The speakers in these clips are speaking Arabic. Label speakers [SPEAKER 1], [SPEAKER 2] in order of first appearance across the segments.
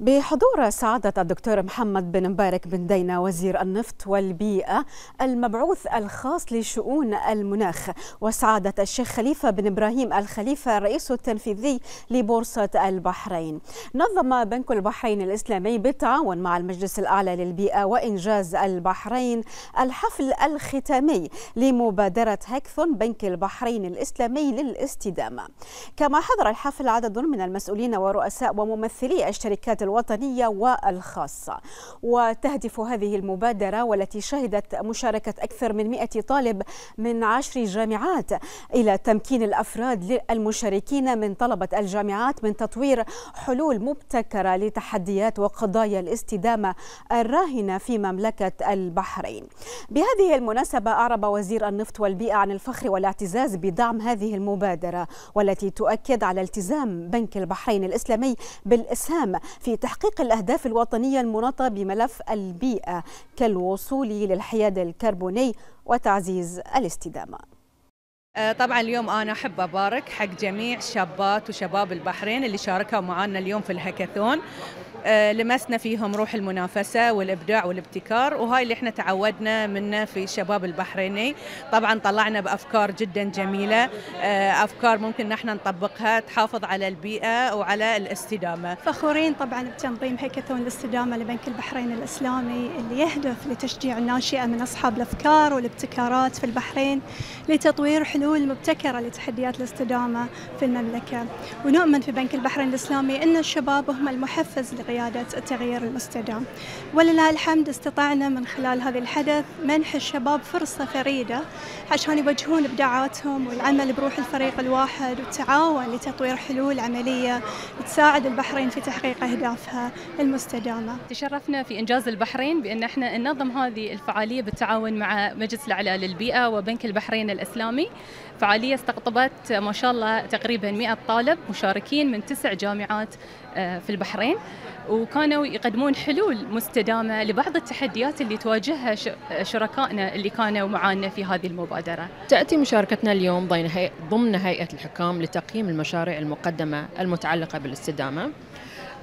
[SPEAKER 1] بحضور سعادة الدكتور محمد بن مبارك بن دينا وزير النفط والبيئة المبعوث الخاص لشؤون المناخ وسعادة الشيخ خليفة بن إبراهيم الخليفة الرئيس التنفيذي لبورصة البحرين نظم بنك البحرين الإسلامي بالتعاون مع المجلس الأعلى للبيئة وإنجاز البحرين الحفل الختامي لمبادرة هاكثون بنك البحرين الإسلامي للاستدامة كما حضر الحفل عدد من المسؤولين ورؤساء وممثلي الشركات الوطنية والخاصة وتهدف هذه المبادرة والتي شهدت مشاركة أكثر من 100 طالب من عشر جامعات إلى تمكين الأفراد المشاركين من طلبة الجامعات من تطوير حلول مبتكرة لتحديات وقضايا الاستدامة الراهنة في مملكة البحرين بهذه المناسبة أعرب وزير النفط والبيئة عن الفخر والاعتزاز بدعم هذه المبادرة والتي تؤكد على التزام بنك البحرين الإسلامي بالإسهام في لتحقيق الأهداف الوطنية المناطة بملف البيئة كالوصول للحياد الكربوني وتعزيز الاستدامة
[SPEAKER 2] آه، طبعا اليوم انا احب ابارك حق جميع شابات وشباب البحرين اللي شاركوا معنا اليوم في الهاكاثون آه، لمسنا فيهم روح المنافسة والإبداع والابتكار وهاي اللي احنا تعودنا منه في شباب البحريني طبعا طلعنا بأفكار جدا جميلة آه، أفكار ممكن نحن نطبقها تحافظ على البيئة وعلى الاستدامة فخورين طبعا بتنظيم هيكاثون الاستدامة لبنك البحرين الإسلامي اللي يهدف لتشجيع الناشئة من أصحاب الأفكار والابتكارات في البحرين لتطوير حلول مبتكرة لتحديات الاستدامة في المملكة ونؤمن في بنك البحرين الإسلامي أن الشباب هم المحفز لغير قيادة التغيير المستدام ولله الحمد استطعنا من خلال هذا الحدث منح الشباب فرصة فريدة عشان يوجهون إبداعاتهم والعمل بروح الفريق الواحد والتعاون لتطوير حلول عملية تساعد البحرين في تحقيق أهدافها المستدامة تشرفنا في إنجاز البحرين بأن احنا ننظم هذه الفعالية بالتعاون مع مجلس الأعلى للبيئة وبنك البحرين الإسلامي فعالية استقطبت ما شاء الله تقريبا 100 طالب مشاركين من تسع جامعات آه، في البحرين وكانوا يقدمون حلول مستدامة لبعض التحديات اللي تواجهها شركائنا اللي كانوا معانا في هذه المبادرة
[SPEAKER 3] تأتي مشاركتنا اليوم ضمن هيئة الحكام لتقييم المشاريع المقدمة المتعلقة بالاستدامة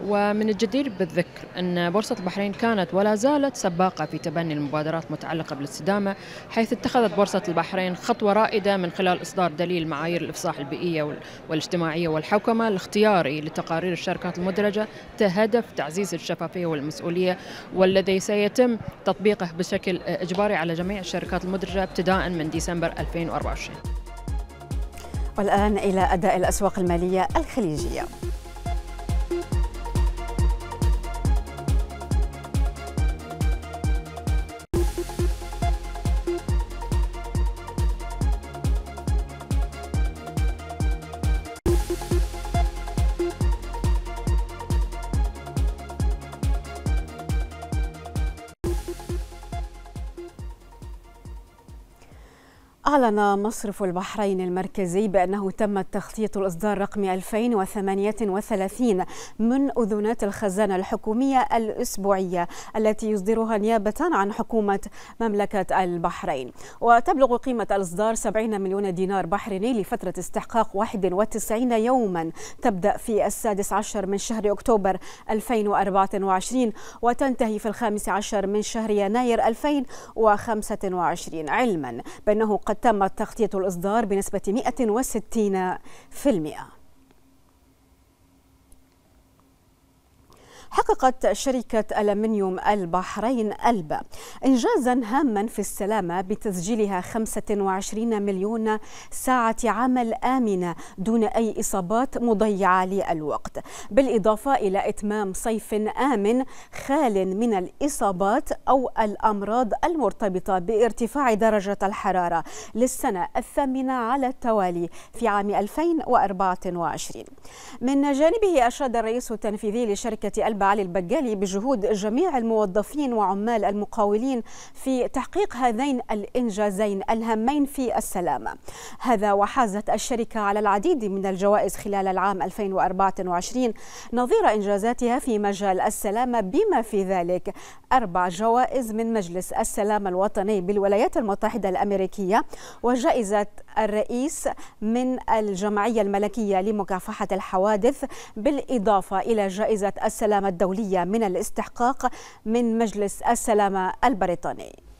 [SPEAKER 3] ومن الجدير بالذكر أن بورصة البحرين كانت ولا زالت سباقة في تبني المبادرات متعلقة بالاستدامة حيث اتخذت بورصة البحرين خطوة رائدة من خلال إصدار دليل معايير الإفصاح البيئية والاجتماعية والحوكمة الاختياري لتقارير الشركات المدرجة تهدف تعزيز الشفافية والمسؤولية والذي سيتم تطبيقه بشكل إجباري على جميع الشركات المدرجة ابتداء من ديسمبر 2024
[SPEAKER 1] والآن إلى أداء الأسواق المالية الخليجية أعلن مصرف البحرين المركزي بأنه تم تخطيط الإصدار رقم 2038 من أذونات الخزانة الحكومية الأسبوعية التي يصدرها نيابة عن حكومة مملكة البحرين وتبلغ قيمة الإصدار 70 مليون دينار بحريني لفترة استحقاق 91 يوما تبدأ في السادس عشر من شهر أكتوبر 2024 وتنتهي في الخامس عشر من شهر يناير 2025 علما بأنه قد تم تغطية الإصدار بنسبة 160% حققت شركة ألمنيوم البحرين ألبا إنجازا هاما في السلامة بتسجيلها 25 مليون ساعة عمل آمنة دون أي إصابات مضيعة للوقت بالإضافة إلى إتمام صيف آمن خال من الإصابات أو الأمراض المرتبطة بارتفاع درجة الحرارة للسنة الثامنة على التوالي في عام 2024 من جانبه أشاد الرئيس التنفيذي لشركة ألبا النائب علي البقالي بجهود جميع الموظفين وعمال المقاولين في تحقيق هذين الإنجازين الهامين في السلامة هذا وحازت الشركة على العديد من الجوائز خلال العام 2024 نظير إنجازاتها في مجال السلامة بما في ذلك أربع جوائز من مجلس السلامة الوطني بالولايات المتحدة الأمريكية وجائزة الرئيس من الجمعية الملكية لمكافحة الحوادث بالإضافة إلى جائزة السلامة الدولية من الاستحقاق من مجلس السلامة البريطاني